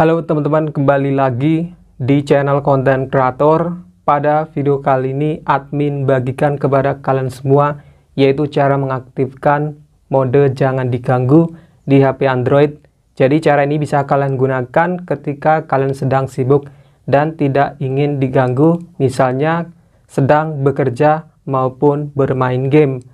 Halo teman-teman, kembali lagi di channel konten kreator. Pada video kali ini, admin bagikan kepada kalian semua yaitu cara mengaktifkan mode jangan diganggu di HP Android. Jadi cara ini bisa kalian gunakan ketika kalian sedang sibuk dan tidak ingin diganggu, misalnya sedang bekerja maupun bermain game.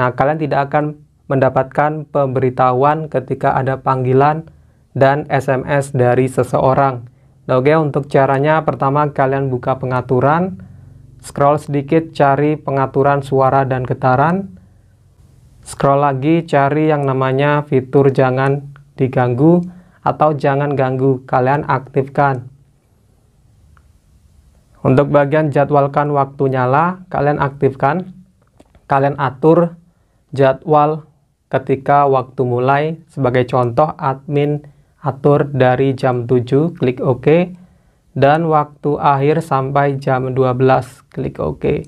Nah, kalian tidak akan mendapatkan pemberitahuan ketika ada panggilan dan SMS dari seseorang. Nah, Oke, untuk caranya pertama kalian buka pengaturan, scroll sedikit cari pengaturan suara dan getaran. Scroll lagi cari yang namanya fitur jangan diganggu atau jangan ganggu, kalian aktifkan. Untuk bagian jadwalkan waktu nyala, kalian aktifkan. Kalian atur jadwal ketika waktu mulai. Sebagai contoh, admin atur dari jam 7 klik OK dan waktu akhir sampai jam 12 klik OK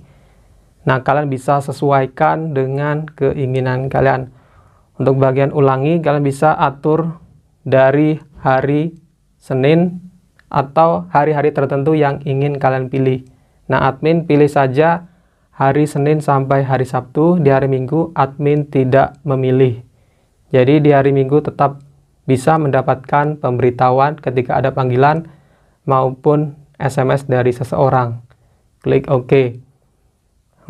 nah kalian bisa sesuaikan dengan keinginan kalian untuk bagian ulangi kalian bisa atur dari hari Senin atau hari-hari tertentu yang ingin kalian pilih nah admin pilih saja hari Senin sampai hari Sabtu, di hari Minggu admin tidak memilih. Jadi di hari Minggu tetap bisa mendapatkan pemberitahuan ketika ada panggilan maupun SMS dari seseorang. Klik OK.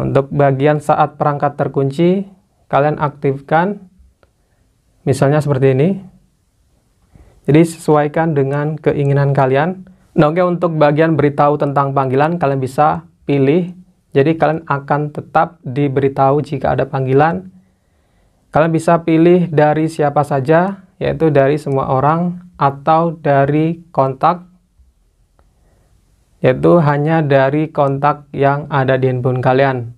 Untuk bagian saat perangkat terkunci, kalian aktifkan misalnya seperti ini. Jadi sesuaikan dengan keinginan kalian. Nah, oke okay, untuk bagian beritahu tentang panggilan kalian bisa pilih. Jadi kalian akan tetap diberitahu jika ada panggilan. Kalian bisa pilih dari siapa saja yaitu dari semua orang atau dari kontak yaitu hanya dari kontak yang ada di handphone kalian.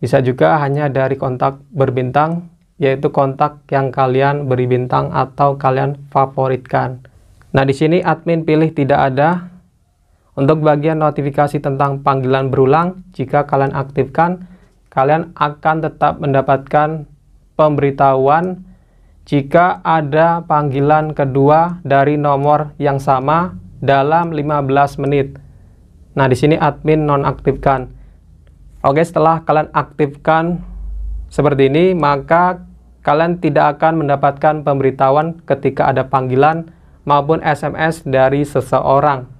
Bisa juga hanya dari kontak berbintang, yaitu kontak yang kalian beri bintang atau kalian favoritkan. Nah, di sini admin pilih tidak ada. Untuk bagian notifikasi tentang panggilan berulang, jika kalian aktifkan, kalian akan tetap mendapatkan pemberitahuan jika ada panggilan kedua dari nomor yang sama dalam 15 menit. Nah, di sini admin nonaktifkan. Oke, setelah kalian aktifkan seperti ini, maka kalian tidak akan mendapatkan pemberitahuan ketika ada panggilan maupun SMS dari seseorang.